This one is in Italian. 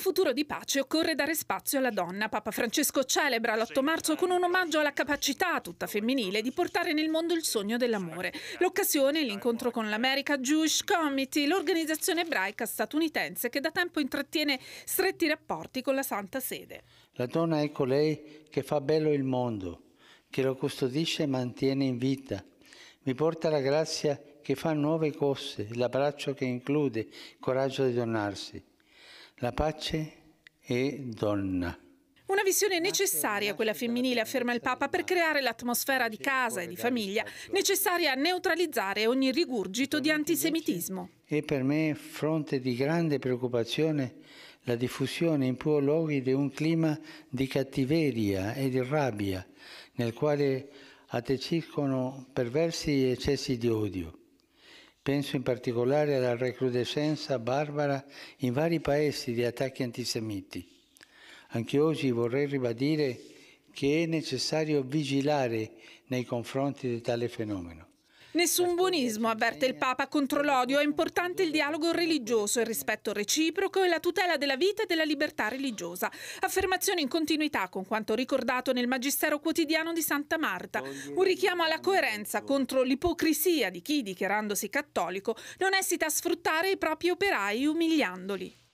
futuro di pace occorre dare spazio alla donna. Papa Francesco celebra l'8 marzo con un omaggio alla capacità, tutta femminile, di portare nel mondo il sogno dell'amore. L'occasione è l'incontro con l'America Jewish Committee, l'organizzazione ebraica statunitense che da tempo intrattiene stretti rapporti con la Santa Sede. La donna è colei ecco che fa bello il mondo, che lo custodisce e mantiene in vita. Mi porta la grazia che fa nuove cose, l'abbraccio che include, il coraggio di donarsi. La pace è donna. Una visione necessaria, quella femminile, afferma il Papa, per creare l'atmosfera di casa e di famiglia necessaria a neutralizzare ogni rigurgito di antisemitismo. E per me fronte di grande preoccupazione la diffusione in più luoghi di un clima di cattiveria e di rabbia nel quale attecciscono perversi eccessi di odio. Penso in particolare alla recrudescenza barbara in vari paesi di attacchi antisemiti. Anche oggi vorrei ribadire che è necessario vigilare nei confronti di tale fenomeno. Nessun buonismo, avverte il Papa, contro l'odio. È importante il dialogo religioso, il rispetto reciproco e la tutela della vita e della libertà religiosa. Affermazione in continuità con quanto ricordato nel Magistero quotidiano di Santa Marta. Un richiamo alla coerenza contro l'ipocrisia di chi, dichiarandosi cattolico, non esita a sfruttare i propri operai umiliandoli.